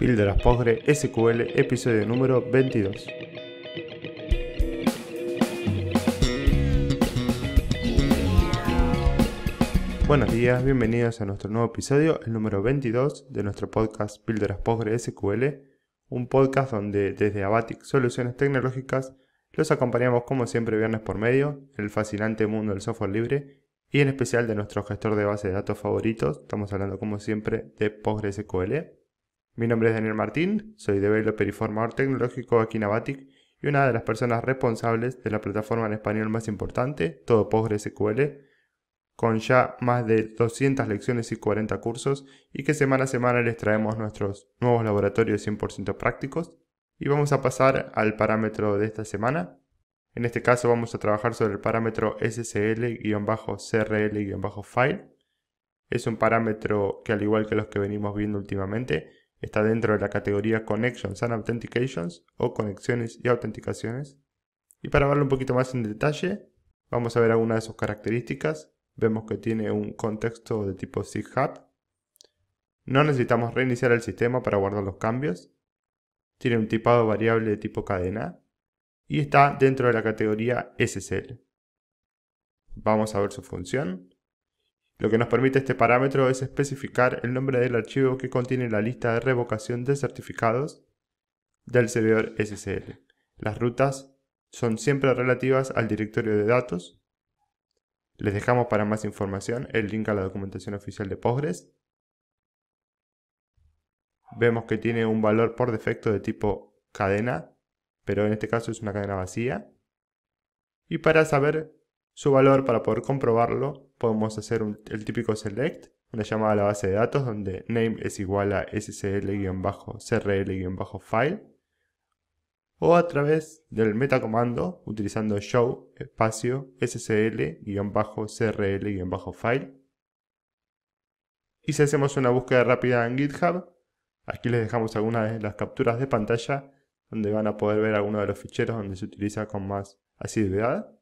Píldoras Postgre SQL, episodio número 22. Buenos días, bienvenidos a nuestro nuevo episodio, el número 22 de nuestro podcast Píldoras Postgre SQL, un podcast donde desde Abatic Soluciones Tecnológicas los acompañamos como siempre viernes por medio en el fascinante mundo del software libre y en especial de nuestro gestor de base de datos favoritos, estamos hablando como siempre de PostgreSQL. Mi nombre es Daniel Martín, soy developer y formador tecnológico aquí en Abatic y una de las personas responsables de la plataforma en español más importante, todo PostgreSQL, con ya más de 200 lecciones y 40 cursos y que semana a semana les traemos nuestros nuevos laboratorios 100% prácticos. Y vamos a pasar al parámetro de esta semana. En este caso vamos a trabajar sobre el parámetro SSL-CRL-File. Es un parámetro que al igual que los que venimos viendo últimamente, está dentro de la categoría Connections and Authentications o conexiones y autenticaciones. Y para verlo un poquito más en detalle, vamos a ver algunas de sus características. Vemos que tiene un contexto de tipo SIGHUB. No necesitamos reiniciar el sistema para guardar los cambios. Tiene un tipado variable de tipo cadena. Y está dentro de la categoría SSL. Vamos a ver su función. Lo que nos permite este parámetro es especificar el nombre del archivo que contiene la lista de revocación de certificados del servidor SSL. Las rutas son siempre relativas al directorio de datos. Les dejamos para más información el link a la documentación oficial de Postgres. Vemos que tiene un valor por defecto de tipo cadena, pero en este caso es una cadena vacía. Y para saber su valor para poder comprobarlo, podemos hacer el típico select, una llamada a la base de datos donde name es igual a scl-crl-file, o a través del metacomando utilizando show espacio scl-crl-file. Y si hacemos una búsqueda rápida en GitHub, aquí les dejamos algunas de las capturas de pantalla donde van a poder ver algunos de los ficheros donde se utiliza con más asiduidad.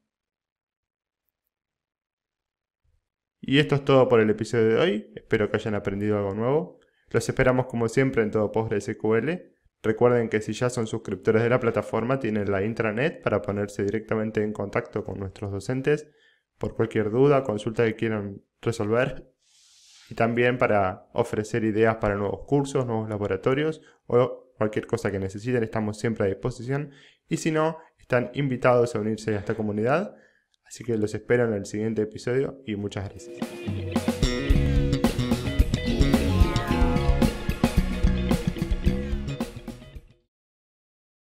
Y esto es todo por el episodio de hoy, espero que hayan aprendido algo nuevo. Los esperamos como siempre en todo PostgreSQL. Recuerden que si ya son suscriptores de la plataforma tienen la intranet para ponerse directamente en contacto con nuestros docentes por cualquier duda, consulta que quieran resolver y también para ofrecer ideas para nuevos cursos, nuevos laboratorios o cualquier cosa que necesiten, estamos siempre a disposición y si no, están invitados a unirse a esta comunidad Así que los espero en el siguiente episodio y muchas gracias.